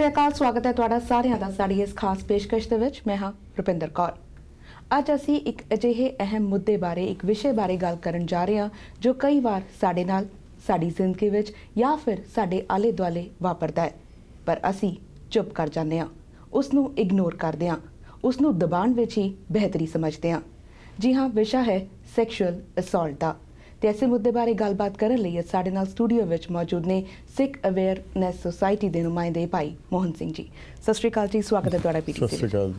ਸ਼੍ਰੀ ਅਕਾਲ ਸਵਾਗਤ ਹੈ ਤੁਹਾਡਾ ਸਾਰਿਆਂ ਦਾ ਸਾਡੀ ਇਸ ਖਾਸ ਪੇਸ਼ਕਸ਼ ਦੇ ਵਿੱਚ ਮੈਂ ਹਾਂ ਰੁਪਿੰਦਰ ਕੌਰ ਅੱਜ ਅਸੀਂ ਇੱਕ ਅਜਿਹੇ ਅਹਿਮ ਮੁੱਦੇ ਬਾਰੇ ਇੱਕ ਵਿਸ਼ੇ ਬਾਰੇ ਗੱਲ ਕਰਨ ਜਾ ਰਹੇ ਹਾਂ ਜੋ ਕਈ ਵਾਰ ਸਾਡੇ ਨਾਲ ਸਾਡੀ ਜ਼ਿੰਦਗੀ ਵਿੱਚ ਜਾਂ ਫਿਰ ਸਾਡੇ ਆਲੇ ਦੁਆਲੇ ਵਾਪਰਦਾ ਹੈ ਪਰ ਅਸੀਂ ਚੁੱਪ ਕਰ ਜਾਂਦੇ ਹਾਂ ਉਸ ਨੂੰ ਇਗਨੋਰ ਕਰਦੇ ਹਾਂ ਉਸ ਨੂੰ ਦਬਾਣ ਵਿੱਚ ਹੀ ਬਿਹਤਰੀ ਸਮਝਦੇ ਹਾਂ ਜੀ ਹਾਂ ਵਿਸ਼ਾ ਹੈ ਸੈਕਸ਼ੂਅਲ ਅਸੌਲਟ ਦਾ ਤੇ ਐਸੇ ਮੁੱਦੇ ਬਾਰੇ ਗੱਲਬਾਤ ਕਰਨ ਲਈ ਸਾਡੇ ਨਾਲ ਸਟੂਡੀਓ ਵਿੱਚ ਮੌਜੂਦ ਨੇ ਸਿੱਖ ਅਵੇਅਰਨੈਸ ਸੁਸਾਇਟੀ ਦੇ ਨੁਮਾਇੰਦੇ ਭਾਈ ਮੋਹਨ ਸਿੰਘ ਜੀ ਸਤਿ ਸ਼੍ਰੀ ਅਕਾਲ ਜੀ ਸਵਾਗਤ ਹੈ ਤੁਹਾਡਾ ਪੀਟੀ ਸਤਿ ਸ਼੍ਰੀ ਅਕਾਲ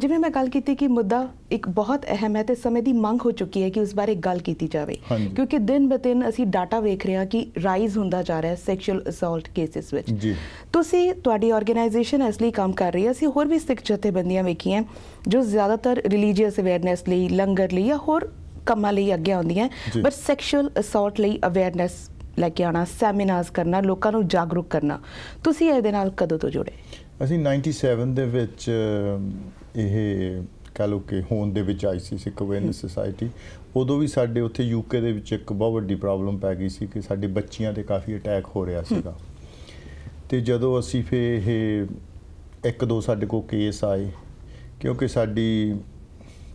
ਜਿਵੇਂ ਮੈਂ ਗੱਲ ਕੀਤੀ ਕਿ ਮੁੱਦਾ ਇੱਕ ਬਹੁਤ ਅਹਿਮ ਹੈ ਤੇ ਸਮੇਂ ਦੀ ਮੰਗ ਹੋ ਚੁੱਕੀ ਹੈ ਕਿ ਉਸ ਬਾਰੇ ਗੱਲ ਕੀਤੀ ਜਾਵੇ ਕਿਉਂਕਿ ਦਿਨ ਬਤਨ ਅਸੀਂ ਡਾਟਾ ਵੇਖ ਰਹੇ ਹਾਂ ਕਿ ਰਾਈਜ਼ ਹੁੰਦਾ ਜਾ ਰਿਹਾ ਹੈ ਸੈਕਸ਼ੂਅਲ ਅਸੌਲਟ ਕੇਸਿਸ ਵਿੱਚ ਜੀ ਤੁਸੀਂ ਤੁਹਾਡੀ ਆਰਗੇਨਾਈਜੇਸ਼ਨ ਇਸ ਲਈ ਕੰਮ ਕਰ ਰਹੀ ਹੈ ਅਸੀਂ ਹੋਰ ਵੀ ਸਿੱਖ ਜਥੇਬੰਦੀਆਂ ਵੇਖੀਆਂ ਜੋ ਜ਼ਿਆਦਾਤਰ ਰਿਲੀਜੀਅਸ ਅਵੇਅਰਨੈਸ ਲਈ ਲੰਗਰ ਲਈ ਜਾਂ ਹੋਰ ਕੰਮਾਂ ਲਈ ਅੱਗੇ ਆਉਂਦੀਆਂ ਪਰ ਸੈਕਸ਼ੂਅਲ ਅਸੌਲਟ ਲਈ ਅਵੇਅਰਨੈਸ ਲੈ ਕੇ ਆਉਣਾ ਸੈਮੀਨਾਰਸ ਕਰਨਾ ਲੋਕਾਂ ਨੂੰ ਜਾਗਰੂਕ ਕਰਨਾ ਤੁਸੀਂ ਇਹਦੇ ਨਾਲ ਕਦੋਂ ਤੋਂ ਜੁੜੇ ਅਸੀਂ 97 ਦੇ ਵਿੱਚ ਇਹ ਕਾਲੋ ਕੇ ਹੋਂ ਦੇ ਵਿੱਚ ਆਈ ਸੀ ਸਿੱਖ ਅਵੇਅਰਨੈਸ ਉਦੋਂ ਵੀ ਸਾਡੇ ਉੱਥੇ ਯੂਕੇ ਦੇ ਵਿੱਚ ਇੱਕ ਬਹੁਤ ਵੱਡੀ ਪ੍ਰੋਬਲਮ ਪੈ ਗਈ ਸੀ ਕਿ ਸਾਡੇ ਬੱਚੀਆਂ ਤੇ ਕਾਫੀ ਅਟੈਕ ਹੋ ਰਿਹਾ ਸੀਗਾ ਤੇ ਜਦੋਂ ਅਸੀਂ ਫੇ ਇਹ ਇੱਕ ਦੋ ਸਾਡੇ ਕੋ ਕੇਸ ਆਏ ਕਿਉਂਕਿ ਸਾਡੀ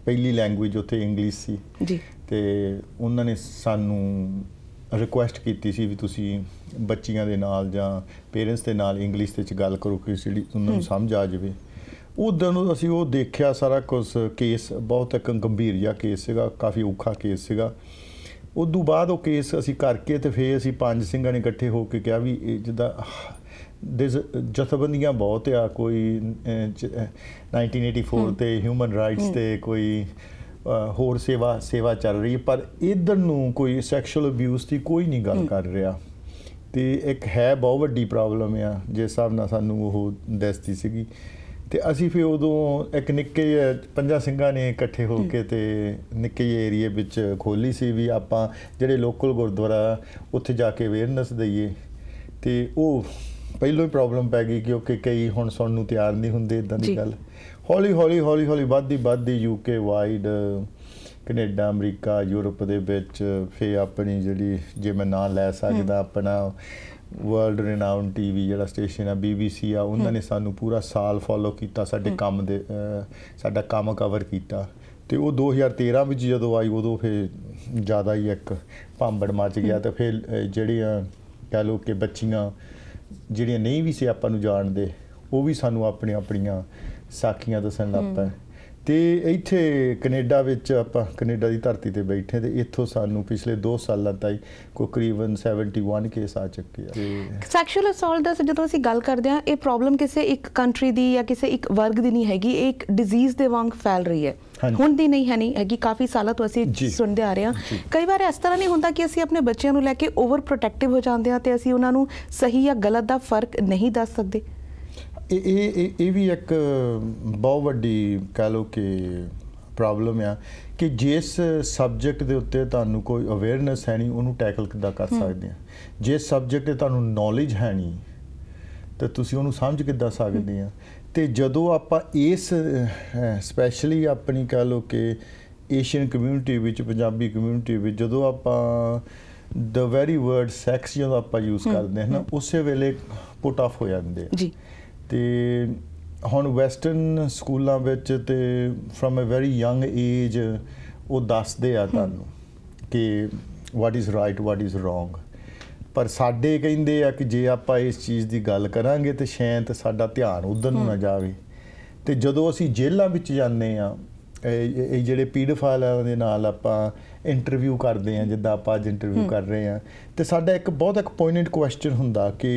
ਪਹਿਲੀ ਲੈਂਗੁਏਜ ਉੱਥੇ ਇੰਗਲਿਸ਼ ਸੀ ਜੀ ਤੇ ਉਹਨਾਂ ਨੇ ਸਾਨੂੰ ਰਿਕੁਐਸਟ ਕੀਤੀ ਸੀ ਵੀ ਤੁਸੀਂ ਬੱਚੀਆਂ ਦੇ ਨਾਲ ਜਾਂ ਪੇਰੈਂਟਸ ਦੇ ਨਾਲ ਇੰਗਲਿਸ਼ ਵਿੱਚ ਗੱਲ ਕਰੋ ਕਿ ਜਿਹੜੀ ਉਹਨਾਂ ਨੂੰ ਸਮਝ ਆ ਜਾਵੇ ਉਦੋਂ ਨੂੰ ਅਸੀਂ ਉਹ ਦੇਖਿਆ ਸਾਰਾ ਕੁਝ ਕੇਸ ਬਹੁਤ ਇੱਕ ਗੰਭੀਰ ਜਿਹਾ ਕੇਸ ਸੀਗਾ ਕਾਫੀ ਔਖਾ ਕੇਸ ਸੀਗਾ ਉਦੋਂ ਬਾਅਦ ਉਹ ਕੇਸ ਅਸੀਂ ਕਰਕੇ ਤੇ ਫੇਰ ਅਸੀਂ ਪੰਜ ਸਿੰਘਾਂ ਨੇ ਇਕੱਠੇ ਹੋ ਕੇ ਕਿਹਾ ਵੀ ਜਿੱਦਾਂ ਜਥੇਬੰਦੀਆਂ ਬਹੁਤ ਆ ਕੋਈ 1984 ਤੇ ਹਿਊਮਨ ਰਾਈਟਸ ਤੇ ਕੋਈ ਹੋਰ ਸੇਵਾ ਸੇਵਾ ਚੱਲ ਰਹੀ ਪਰ ਇਧਰ ਨੂੰ ਕੋਈ ਸੈਕਸ਼ੂਅਲ ਅਬਿਊਜ਼ ਦੀ ਕੋਈ ਨਹੀਂ ਗੱਲ ਕਰ ਰਿਹਾ ਤੇ ਇੱਕ ਹੈ ਬਹੁਤ ਵੱਡੀ ਪ੍ਰੋਬਲਮ ਆ ਜੇ ਹਿਸਾਬ ਨਾਲ ਸਾਨੂੰ ਉਹ ਦੱਸਦੀ ਸੀਗੀ ਤੇ ਅਸੀਂ ਫਿਰ ਉਦੋਂ ਇੱਕ ਨਿੱਕੇ ਪੰਜਾ ਸਿੰਘਾਂ ਨੇ ਇਕੱਠੇ ਹੋ ਕੇ ਤੇ ਨਿੱਕੇ ਏਰੀਏ ਵਿੱਚ ਖੋਲੀ ਸੀ ਵੀ ਆਪਾਂ ਜਿਹੜੇ ਲੋਕਲ ਗੁਰਦੁਆਰਾ ਉੱਥੇ ਜਾ ਕੇ ਅਵੇਅਰਨੈਸ ਦਈਏ ਤੇ ਉਹ ਪਹਿਲੋ ਹੀ ਪ੍ਰੋਬਲਮ ਪੈ ਗਈ ਕਿਉਂਕਿ ਕਈ ਹੁਣ ਸੁਣਨ ਨੂੰ ਤਿਆਰ ਨਹੀਂ ਹੁੰਦੇ ਇਦਾਂ ਦੀ ਗੱਲ ਹੌਲੀ ਹੌਲੀ ਹੌਲੀ ਹੌਲੀ ਵੱਧਦੀ ਵੱਧਦੀ UK wide Canada America Europe ਦੇ ਵਿੱਚ ਫੇ ਆਪਣੀ ਜਿਹੜੀ ਜੇ ਮੈਂ ਨਾਂ ਲੈ ਸਕਦਾ ਆਪਣਾ ਵਰਲਡ ਰੈਨਾਉਂਡ ਟੀਵੀ ਜਿਹੜਾ ਸਟੇਸ਼ਨ ਆ ਬੀਬੀਸੀ ਆ ਉਹਨਾਂ ਨੇ ਸਾਨੂੰ ਪੂਰਾ ਸਾਲ ਫੋਲੋ ਕੀਤਾ ਸਾਡੇ ਕੰਮ ਦੇ ਸਾਡਾ ਕੰਮ ਕਵਰ ਕੀਤਾ ਤੇ ਉਹ 2013 ਵਿੱਚ ਜਦੋਂ ਆਈ ਉਦੋਂ ਫੇ ਜ਼ਿਆਦਾ ਹੀ ਇੱਕ ਭਾਂਬੜ ਮਚ ਗਿਆ ਤੇ ਫੇ ਜਿਹੜੀਆਂ ਕਹ ਲੋ ਕਿ ਬੱਚੀਆਂ ਜਿਹੜੀਆਂ ਨਹੀਂ ਵੀ ਸੀ ਆਪਾਂ ਨੂੰ ਜਾਣਦੇ ਉਹ ਵੀ ਸਾਨੂੰ ਆਪਣੀਆਂ ਆਪਣੀਆਂ ਸਾਖੀਆਂ ਦੱਸਣ ਲੱਗ ਪਏ ਤੇ ਇੱਥੇ ਕੈਨੇਡਾ ਵਿੱਚ ਆਪਾਂ ਕੈਨੇਡਾ ਦੀ ਧਰਤੀ ਤੇ ਬੈਠੇ ਤੇ ਇੱਥੋਂ ਸਾਨੂੰ ਪਿਛਲੇ 2 ਸਾਲਾਂ ਤਾਈ ਕੋਕਰੀਵਨ 71 ਕੇਸ ਆ ਚੁੱਕੇ ਆ ਸੈਕਸ਼ੂਅਲ ਅਸੌਲਟ ਦਾ ਜਦੋਂ ਅਸੀਂ ਗੱਲ ਕਰਦੇ ਆ ਇਹ ਪ੍ਰੋਬਲਮ ਕਿਸੇ ਇੱਕ ਕੰਟਰੀ ਦੀ ਜਾਂ ਕਿਸੇ ਇੱਕ ਵਰਗ ਦੀ ਨਹੀਂ ਹੈਗੀ ਇਹ ਇੱਕ ਡਿਜ਼ੀਜ਼ ਦੇ ਵਾਂਗ ਫੈਲ ਰਹੀ ਹੈ ਹੁਣ ਦੀ ਨਹੀਂ ਹੈ ਨਹੀਂ ਹੈਗੀ ਕਾਫੀ ਸਾਲਾਂ ਤੋਂ ਅਸੀਂ ਸੁਣਦੇ ਆ ਰਹੇ ਹਾਂ ਕਈ ਵਾਰ ਇਸ ਤਰ੍ਹਾਂ ਨਹੀਂ ਹੁੰਦਾ ਕਿ ਅਸੀਂ ਆਪਣੇ ਬੱਚਿਆਂ ਨੂੰ ਲੈ ਕੇ ਓਵਰ ਪ੍ਰੋਟੈਕਟਿਵ ਹੋ ਜਾਂਦੇ ਆ ਤੇ ਅਸੀਂ ਉਹਨਾਂ ਨੂੰ ਸਹੀ ਜਾਂ ਗਲਤ ਦਾ ਫਰਕ ਨਹੀਂ ਦੱਸ ਸਕਦੇ ਇਹ ਇਹ ਇਹ ਵੀ ਇੱਕ ਬਹੁਤ ਵੱਡੀ ਕਹ ਲੋ ਕਿ ਪ੍ਰੋਬਲਮ ਆ ਕਿ ਜਿਸ ਸਬਜੈਕਟ ਦੇ ਉੱਤੇ ਤੁਹਾਨੂੰ ਕੋਈ ਅਵੇਅਰਨੈਸ ਹੈ ਨਹੀਂ ਉਹਨੂੰ ਟੈਕਲ ਕਿੱਦਾਂ ਕਰ ਸਕਦੇ ਆ ਜੇ ਸਬਜੈਕਟ ਤੇ ਤੁਹਾਨੂੰ ਨੌਲੇਜ ਹੈ ਨਹੀਂ ਤੇ ਤੁਸੀਂ ਉਹਨੂੰ ਸਮਝ ਕਿੱਦਾਂ ਸਕਦੇ ਆ ਤੇ ਜਦੋਂ ਆਪਾਂ ਇਸ ਸਪੈਸ਼ਲੀ ਆਪਣੀ ਕਹ ਲੋ ਕਿ ਏਸ਼ੀਅਨ ਕਮਿਊਨਿਟੀ ਵਿੱਚ ਪੰਜਾਬੀ ਕਮਿਊਨਿਟੀ ਵਿੱਚ ਜਦੋਂ ਆਪਾਂ ਦ ਵੈਰੀ ਵਰਡ ਸੈਕਸ ਜਦੋਂ ਆਪਾਂ ਯੂਜ਼ ਕਰਦੇ ਹਾਂ ਨਾ ਉਸੇ ਵੇਲੇ ਪੁਟ ਆਫ ਹੋ ਜਾਂਦੇ ਆ ਜੀ ਤੇ ਹੁਣ ਵੈਸਟਰਨ ਸਕੂਲਾਂ ਵਿੱਚ ਤੇ from a very young age ਉਹ ਦੱਸਦੇ ਆ ਤੁਹਾਨੂੰ ਕਿ what is right what is wrong ਪਰ ਸਾਡੇ ਕਹਿੰਦੇ ਆ ਕਿ ਜੇ ਆਪਾਂ ਇਸ ਚੀਜ਼ ਦੀ ਗੱਲ ਕਰਾਂਗੇ ਤੇ ਸ਼ਾਇਦ ਸਾਡਾ ਧਿਆਨ ਉਧਰ ਨੂੰ ਨਾ ਜਾਵੇ ਤੇ ਜਦੋਂ ਅਸੀਂ ਜੇਲ੍ਹਾਂ ਵਿੱਚ ਜਾਂਦੇ ਆ ਇਹ ਜਿਹੜੇ ਪੀਡੋਫਾਈਲਾਂ ਦੇ ਨਾਲ ਆਪਾਂ ਇੰਟਰਵਿਊ ਕਰਦੇ ਆ ਜਿੱਦਾਂ ਆਪਾਂ ਅੱਜ ਇੰਟਰਵਿਊ ਕਰ ਰਹੇ ਆ ਤੇ ਸਾਡਾ ਇੱਕ ਬਹੁਤ ਇੱਕ ਪੁਆਇੰਟਡ ਕੁਐਸਚਨ ਹੁੰਦਾ ਕਿ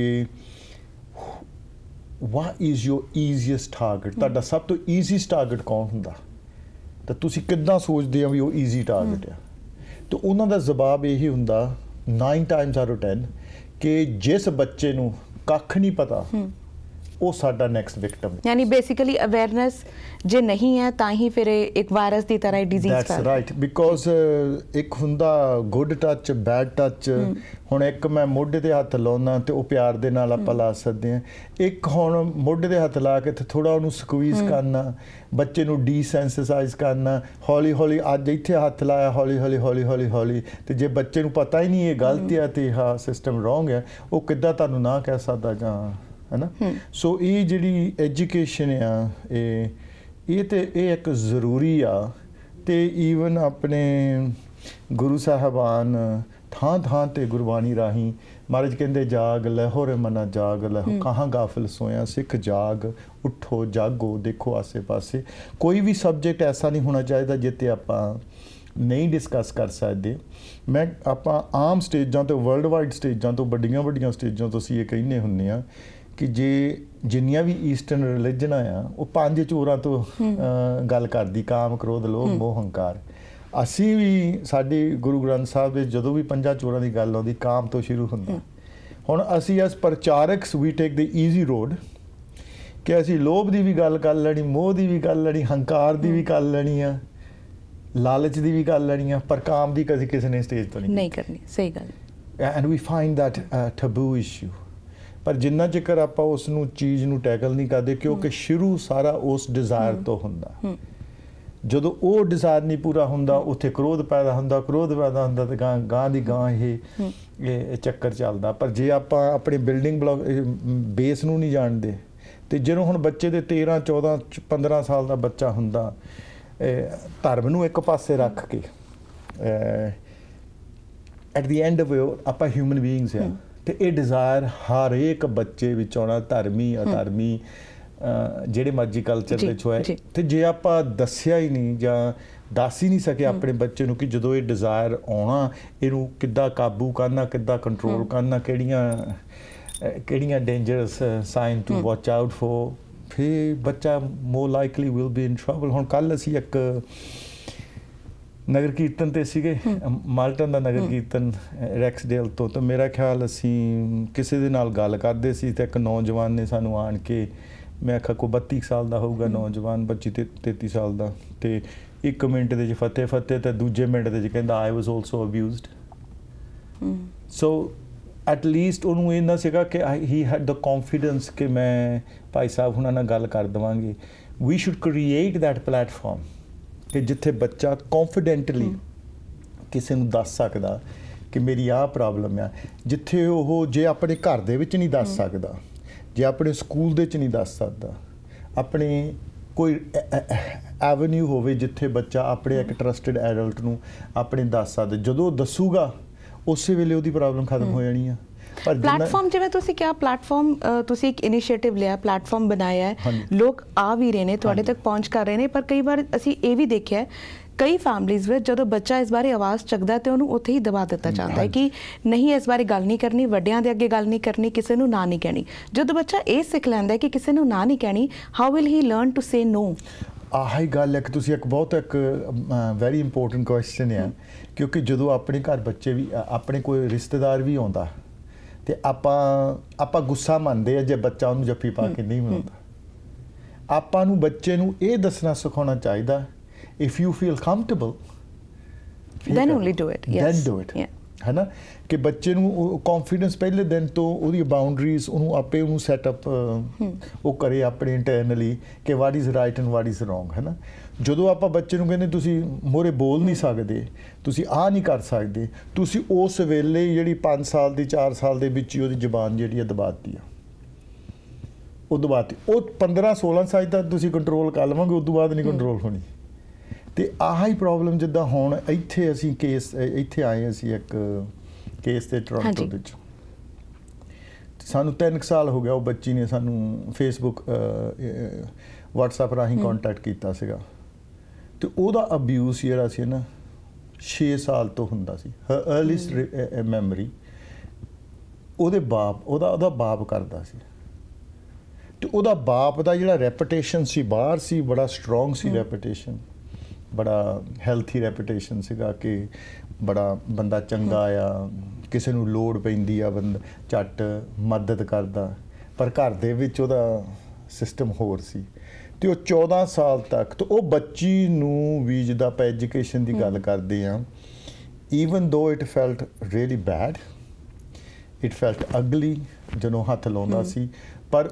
what is your easiest target ਤੁਹਾਡਾ ਸਭ ਤੋਂ ਈਜ਼ੀਐਸਟ ਟਾਰਗੇਟ ਕੌਣ ਹੁੰਦਾ ਤਾਂ ਤੁਸੀਂ ਕਿੱਦਾਂ ਸੋਚਦੇ ਹੋ ਵੀ ਉਹ ਈਜ਼ੀ ਟਾਰਗੇਟ ਆ ਤੇ ਉਹਨਾਂ ਦਾ ਜਵਾਬ ਇਹੀ ਹੁੰਦਾ 9 ਟਾਈਮਸ ਆਰ 10 ਕਿ ਜਿਸ ਬੱਚੇ ਨੂੰ ਕੱਖ ਨਹੀਂ ਪਤਾ ਉਹ ਸਾਡਾ ਨੈਕਸਟ ਵਿਕਟਮ ਯਾਨੀ ਬੇਸਿਕਲੀ ਅਵੇਅਰਨੈਸ ਜੇ ਨਹੀਂ ਹੈ ਤਾਂ ਹੀ ਫਿਰ ਇੱਕ ਵਾਇਰਸ ਦੀ ਤਰ੍ਹਾਂ ਡਿਜ਼ੀਜ਼ ਹੈ ਦੈਟਸ ਰਾਈਟ ਬਿਕੋਜ਼ ਇੱਕ ਹੁੰਦਾ ਗੁੱਡ ਟੱਚ ਬੈਡ ਟੱਚ ਹੁਣ ਇੱਕ ਮੈਂ ਮੋਢੇ ਤੇ ਹੱਥ ਲਾਉਣਾ ਤੇ ਉਹ ਪਿਆਰ ਦੇ ਨਾਲ ਆਪਾਂ ਲਾ ਸਕਦੇ ਆ ਇੱਕ ਹੁਣ ਮੋਢੇ ਦੇ ਹੱਥ ਲਾ ਕੇ ਤੇ ਥੋੜਾ ਉਹਨੂੰ ਸਕਵੀਜ਼ ਕਰਨਾ ਬੱਚੇ ਨੂੰ ਡੀਸੈਂਸਿਟਾਈਜ਼ ਕਰਨਾ ਹੌਲੀ ਹੌਲੀ ਅੱਜ ਇੱਥੇ ਹੱਥ ਲਾਇਆ ਹੌਲੀ ਹੌਲੀ ਹੌਲੀ ਹੌਲੀ ਹੌਲੀ ਤੇ ਜੇ ਬੱਚੇ ਨੂੰ ਪਤਾ ਹੀ ਨਹੀਂ ਇਹ ਗਲਤੀ ਆ ਤੇ ਹਾਂ ਸਿਸਟਮ ਰੋਂਗ ਹੈ ਉਹ ਕਿੱਦਾਂ ਤੁਹਾਨੂੰ ਨਾ ਕਹਿ ਸਕਦਾ ਜਾਂ ਹੈਨਾ ਸੋ ਇਹ ਜਿਹੜੀ ਐਜੂਕੇਸ਼ਨ ਆ ਇਹ ਇਹ ਤੇ ਇਹ ਇੱਕ ਜ਼ਰੂਰੀ ਆ ਤੇ ਈਵਨ ਆਪਣੇ ਗੁਰੂ ਸਾਹਿਬਾਨ ਥਾਂ ਥਾਂ ਤੇ ਗੁਰਬਾਣੀ ਰਾਹੀਂ ਮਹਾਰਾਜ ਕਹਿੰਦੇ ਜਾਗ ਲਹੋਰੇ ਮਨਾ ਜਾਗ ਲਹੋ ਕਹਾਂ ਗਾਫਲ ਸੋਇਆ ਸਿੱਖ ਜਾਗ ਉਠੋ ਜਾਗੋ ਦੇਖੋ ਆਸੇ-ਪਾਸੇ ਕੋਈ ਵੀ ਸਬਜੈਕਟ ਐਸਾ ਨਹੀਂ ਹੋਣਾ ਚਾਹੀਦਾ ਜਿੱਤੇ ਆਪਾਂ ਨਹੀਂ ਡਿਸਕਸ ਕਰ ਸਕਦੇ ਮੈਂ ਆਪਾਂ ਆਮ ਸਟੇਜਾਂ ਤੇ ਵਰਲਡ ਵਾਈਡ ਸਟੇਜਾਂ ਤੋਂ ਵੱਡੀਆਂ ਵੱਡੀਆਂ ਸਟੇਜਾਂ ਤੋਂ ਅਸੀਂ ਇਹ ਕਹਿੰਨੇ ਹੁੰਨੇ ਆ ਕਿ ਜੇ ਜਿੰਨੀਆਂ ਵੀ ਈਸਟਰਨ ਰਿਲੀਜਨ ਆ ਉਹ ਪੰਜ ਚੋਰਾਂ ਤੋਂ ਗੱਲ ਕਰਦੀ ਕਾਮ ਕ੍ਰੋਧ ਲੋਭ ਮੋਹ ਹੰਕਾਰ ਅਸੀਂ ਵੀ ਸਾਡੇ ਗੁਰੂ ਗ੍ਰੰਥ ਸਾਹਿਬ ਦੇ ਜਦੋਂ ਵੀ ਪੰਜਾਂ ਚੋਰਾਂ ਦੀ ਗੱਲ ਆਉਂਦੀ ਕਾਮ ਤੋਂ ਸ਼ੁਰੂ ਹੁੰਦਾ ਹੁਣ ਅਸੀਂ ਇਸ ਪ੍ਰਚਾਰਕਸ ਵੀ ਟੇਕ ਦ ਈਜ਼ੀ ਰੋਡ ਕਿ ਅਸੀਂ ਲੋਭ ਦੀ ਵੀ ਗੱਲ ਕਰ ਲੈਣੀ ਮੋਹ ਦੀ ਵੀ ਗੱਲ ਲੈਣੀ ਹੰਕਾਰ ਦੀ ਵੀ ਗੱਲ ਲੈਣੀ ਆ ਲਾਲਚ ਦੀ ਵੀ ਗੱਲ ਲੈਣੀ ਆ ਪਰ ਕਾਮ ਦੀ ਕਦੇ ਕਿਸੇ ਨੇ ਸਟੇਜ ਤੋਂ ਨਹੀਂ ਨਹੀਂ ਕਰਨੀ ਸਹੀ ਗੱਲ and we find that taboo issue ਪਰ ਜਿੰਨਾ ਚਿਰ ਆਪਾਂ ਉਸ ਨੂੰ ਚੀਜ਼ ਨੂੰ ਟੈਕਲ ਨਹੀਂ ਕਰਦੇ ਕਿਉਂਕਿ ਸ਼ੁਰੂ ਸਾਰਾ ਉਸ ਡਿਜ਼ਾਇਰ ਤੋਂ ਹੁੰਦਾ ਜਦੋਂ ਉਹ ਡਿਜ਼ਾਇਰ ਨਹੀਂ ਪੂਰਾ ਹੁੰਦਾ ਉੱਥੇ ਕ੍ਰੋਧ ਪੈਦਾ ਹੁੰਦਾ ਕ੍ਰੋਧ ਪੈਦਾ ਹੁੰਦਾ ਤੇ ਗਾਂ ਗਾਂ ਦੀ ਗਾਂ ਇਹ ਇਹ ਚੱਕਰ ਚੱਲਦਾ ਪਰ ਜੇ ਆਪਾਂ ਆਪਣੇ ਬਿਲਡਿੰਗ ਬਲੌਕ ਬੇਸ ਨੂੰ ਨਹੀਂ ਜਾਣਦੇ ਤੇ ਜਦੋਂ ਹੁਣ ਬੱਚੇ ਦੇ 13 14 15 ਸਾਲ ਦਾ ਬੱਚਾ ਹੁੰਦਾ ਧਰਮ ਨੂੰ ਇੱਕ ਪਾਸੇ ਰੱਖ ਕੇ ਐਟ ਦੀ ਐਂਡ ਆਫ ਆਪਾਂ ਹਿਊਮਨ ਬੀਇੰਗਸ ਹਾਂ ਤੇ ਇਹ ਡਿਜ਼ਾਇਰ ਹਰ ਇੱਕ ਬੱਚੇ ਵਿੱਚ ਆਉਣਾ ਧਰਮੀ ਅਧਰਮੀ ਜਿਹੜੇ ਮਰਜੀ ਕਲਚਰ ਦੇ ਹੋਏ ਤੇ ਜੇ ਆਪਾਂ ਦੱਸਿਆ ਹੀ ਨਹੀਂ ਜਾਂ ਦੱਸ ਹੀ ਨਹੀਂ ਸਕੇ ਆਪਣੇ ਬੱਚੇ ਨੂੰ ਕਿ ਜਦੋਂ ਇਹ ਡਿਜ਼ਾਇਰ ਆਉਣਾ ਇਹਨੂੰ ਕਿੱਦਾਂ ਕਾਬੂ ਕਰਨਾ ਕਿੱਦਾਂ ਕੰਟਰੋਲ ਕਰਨਾ ਕਿਹੜੀਆਂ ਕਿਹੜੀਆਂ dangerous sign to watch out for ਫਿਰ ਬੱਚਾ more likely will be in trouble ਹੁਣ ਕੱਲ ਅਸੀਂ ਇੱਕ ਨਗਰ ਕੀਰਤਨ ਤੇ ਸੀਗੇ ਮਾਲਟਨ ਦਾ ਨਗਰ ਕੀਰਤਨ ਰੈਕਸਡੇਲ ਤੋਂ ਤਾਂ ਮੇਰਾ ਖਿਆਲ ਅਸੀਂ ਕਿਸੇ ਦੇ ਨਾਲ ਗੱਲ ਕਰਦੇ ਸੀ ਤੇ ਇੱਕ ਨੌਜਵਾਨ ਨੇ ਸਾਨੂੰ ਆਣ ਕੇ ਮੈਂ ਆਖਾ ਕੋ 32 ਸਾਲ ਦਾ ਹੋਊਗਾ ਨੌਜਵਾਨ ਬੱਚੀ ਤੇ 33 ਸਾਲ ਦਾ ਤੇ ਇੱਕ ਮਿੰਟ ਦੇ ਵਿੱਚ ਫਤਿਹ ਫਤਿਹ ਤੇ ਦੂਜੇ ਮਿੰਟ ਦੇ ਵਿੱਚ ਕਹਿੰਦਾ I was also abused so at least ਉਹਨੂੰ ਇਹ ਨਾ ਸੀਗਾ ਕਿ ਹੀ ਹੈਡ ਦਾ ਕੌਨਫੀਡੈਂਸ ਕਿ ਮੈਂ ਭਾਈ ਸਾਹਿਬ ਹੁਣਾਂ ਨਾਲ ਗੱਲ ਕਰ ਦਵਾਂਗੇ we should create that platform ਕਿ ਜਿੱਥੇ ਬੱਚਾ ਕੌਨਫੀਡੈਂਟਲੀ ਕਿਸੇ ਨੂੰ ਦੱਸ ਸਕਦਾ ਕਿ ਮੇਰੀ ਆਹ ਪ੍ਰੋਬਲਮ ਆ ਜਿੱਥੇ ਉਹ ਜੇ ਆਪਣੇ ਘਰ ਦੇ ਵਿੱਚ ਨਹੀਂ ਦੱਸ ਸਕਦਾ ਜੇ ਆਪਣੇ ਸਕੂਲ ਦੇ ਵਿੱਚ ਨਹੀਂ ਦੱਸ ਸਕਦਾ ਆਪਣੇ ਕੋਈ ਐਵਨਿਊ ਹੋਵੇ ਜਿੱਥੇ ਬੱਚਾ ਆਪਣੇ ਇੱਕ ਟਰਸਟਡ ਐਡਲਟ ਨੂੰ ਆਪਣੇ ਦੱਸ ਸਕਦਾ ਜਦੋਂ ਦੱਸੂਗਾ ਉਸੇ ਵੇਲੇ ਉਹਦੀ ਪ੍ਰੋਬਲਮ ਖਤਮ ਹੋ ਜਾਣੀ ਆ ਪਲੇਟਫਾਰਮ ਜਿਵੇਂ ਤੁਸੀਂ ਕਿਹਾ ਪਲੇਟਫਾਰਮ ਤੁਸੀਂ ਇੱਕ ਇਨੀਸ਼ੀਏਟਿਵ ਲਿਆ ਪਲੇਟਫਾਰਮ ਬਣਾਇਆ ਹੈ ਲੋਕ ਆ ਵੀ ਰਹੇ ਨੇ ਤੁਹਾਡੇ ਤੱਕ ਪਹੁੰਚ ਕਰ ਰਹੇ ਨੇ ਪਰ ਕਈ ਵਾਰ ਅਸੀਂ ਇਹ ਵੀ ਦੇਖਿਆ ਕਈ ਫੈਮਲੀਆਂ ਵਿੱਚ ਜਦੋਂ ਬੱਚਾ ਇਸ ਬਾਰੇ ਆਵਾਜ਼ ਚੱਕਦਾ ਤੇ ਉਹਨੂੰ ਉੱਥੇ ਹੀ ਦਬਾ ਦਿੱਤਾ ਜਾਂਦਾ ਹੈ ਕਿ ਨਹੀਂ ਇਸ ਬਾਰੇ ਗੱਲ ਨਹੀਂ ਕਰਨੀ ਵੱਡਿਆਂ ਦੇ ਅੱਗੇ ਗੱਲ ਨਹੀਂ ਕਰਨੀ ਕਿਸੇ ਨੂੰ ਨਾ ਨਹੀਂ ਕਹਿਣੀ ਜਦੋਂ ਬੱਚਾ ਇਹ ਸਿੱਖ ਲੈਂਦਾ ਹੈ ਕਿ ਕਿਸੇ ਨੂੰ ਨਾ ਨਹੀਂ ਕਹਿਣੀ how will he learn to say no ਆਹੀ ਗੱਲ ਹੈ ਕਿ ਤੁਸੀਂ ਇੱਕ ਬਹੁਤ ਇੱਕ ਵੈਰੀ ਇੰਪੋਰਟੈਂਟ ਕੁਐਸਚਨ ਹੈ ਕਿਉਂਕਿ ਜਦੋਂ ਆਪਣੇ ਘਰ ਬੱਚੇ ਵੀ ਆਪਣੇ ਕੋਈ ਰਿਸ਼ਤੇਦਾਰ ਵੀ ਆਉਂਦਾ ਤੇ ਆਪਾਂ ਆਪਾਂ ਗੁੱਸਾ ਮੰਨਦੇ ਆ ਜੇ ਬੱਚਾ ਉਹਨੂੰ ਜੱਫੀ ਪਾ ਕੇ ਨਹੀਂ ਮਿਲਦਾ ਆਪਾਂ ਨੂੰ ਬੱਚੇ ਨੂੰ ਇਹ ਦੱਸਣਾ ਸਿਖਾਉਣਾ ਚਾਹੀਦਾ if you feel comfortable then only do it yes then do it yeah ਹੈ ਨਾ ਕਿ ਬੱਚੇ ਨੂੰ ਕੌਨਫੀਡੈਂਸ ਪਹਿਲੇ ਦਿਨ ਤੋਂ ਉਹਦੀ ਬਾਉਂਡਰੀਜ਼ ਉਹਨੂੰ ਆਪੇ ਉਹਨੂੰ ਸੈਟਅਪ ਉਹ ਕਰੇ ਆਪਣੇ ਇੰਟਰਨਲੀ ਕਿ what is right and what is wrong ਹੈ ਨਾ ਜਦੋਂ ਆਪਾਂ ਬੱਚੇ ਨੂੰ ਕਹਿੰਦੇ ਤੁਸੀਂ ਮੋਰੇ ਬੋਲ ਨਹੀਂ ਸਕਦੇ ਤੁਸੀਂ ਆ ਨਹੀਂ ਕਰ ਸਕਦੇ ਤੁਸੀਂ ਉਸ ਵੇਲੇ ਜਿਹੜੀ 5 ਸਾਲ ਦੀ 4 ਸਾਲ ਦੇ ਵਿੱਚ ਹੀ ਉਹਦੀ ਜ਼ੁਬਾਨ ਜਿਹੜੀ ਹੈ ਦਬਾਤੀ ਆ ਉਦੋਂ ਬਾਅਦ ਉਹ 15 16 ਸਾਲ ਤੱਕ ਤੁਸੀਂ ਕੰਟਰੋਲ ਕਰ ਲਵੋਗੇ ਉਸ ਤੋਂ ਬਾਅਦ ਨਹੀਂ ਕੰਟਰੋਲ ਹੋਣੀ ਤੇ ਆਹਾ ਹੀ ਪ੍ਰੋਬਲਮ ਜਿੱਦਾਂ ਹੁਣ ਇੱਥੇ ਅਸੀਂ ਕੇਸ ਇੱਥੇ ਆਏ ਅਸੀਂ ਇੱਕ ਕੇਸ ਤੇ ਟੋਰਾਂਟੋ ਵਿੱਚ ਸਾਨੂੰ 3 ਸਾਲ ਹੋ ਗਿਆ ਉਹ ਬੱਚੀ ਨੇ ਸਾਨੂੰ ਫੇਸਬੁੱਕ ਵਟਸਐਪ ਰਾਹੀਂ ਕੰਟੈਕਟ ਕੀਤਾ ਸੀਗਾ ਤੇ ਉਹਦਾ ਅਬਿਊਸ ਜਿਹੜਾ ਸੀ ਨਾ 6 ਸਾਲ ਤੋਂ ਹੁੰਦਾ ਸੀ ਹਰ ਅਰਲੀਸਟ ਮੈਮਰੀ ਉਹਦੇ ਬਾਪ ਉਹਦਾ ਉਹਦਾ ਬਾਪ ਕਰਦਾ ਸੀ ਤੇ ਉਹਦਾ ਬਾਪ ਦਾ ਜਿਹੜਾ ਰੈਪਿਟੇਸ਼ਨ ਸੀ ਬਾਹਰ ਸੀ ਬੜਾ ਸਟਰੋਂਗ ਸੀ ਰੈਪਿਟੇਸ਼ਨ ਬੜਾ ਹੈਲਥੀ ਰੈਪਿਊਟੇਸ਼ਨ ਸੀਗਾ ਕਿ ਬੜਾ ਬੰਦਾ ਚੰਗਾ ਆ ਕਿਸੇ ਨੂੰ ਲੋੜ ਪੈਂਦੀ ਆ ਬੰਦਾ ਝੱਟ ਮਦਦ ਕਰਦਾ ਪਰ ਘਰ ਦੇ ਵਿੱਚ ਉਹਦਾ ਸਿਸਟਮ ਹੋਰ ਸੀ ਤੇ ਉਹ 14 ਸਾਲ ਤੱਕ ਤੇ ਉਹ ਬੱਚੀ ਨੂੰ ਵੀ ਜਿਹਦਾ ਪੈ ਐਜੂਕੇਸ਼ਨ ਦੀ ਗੱਲ ਕਰਦੇ ਆ even though it felt really bad it felt ugly ਜਦੋਂ ਹੱਥ ਲਾਉਂਦਾ ਸੀ ਪਰ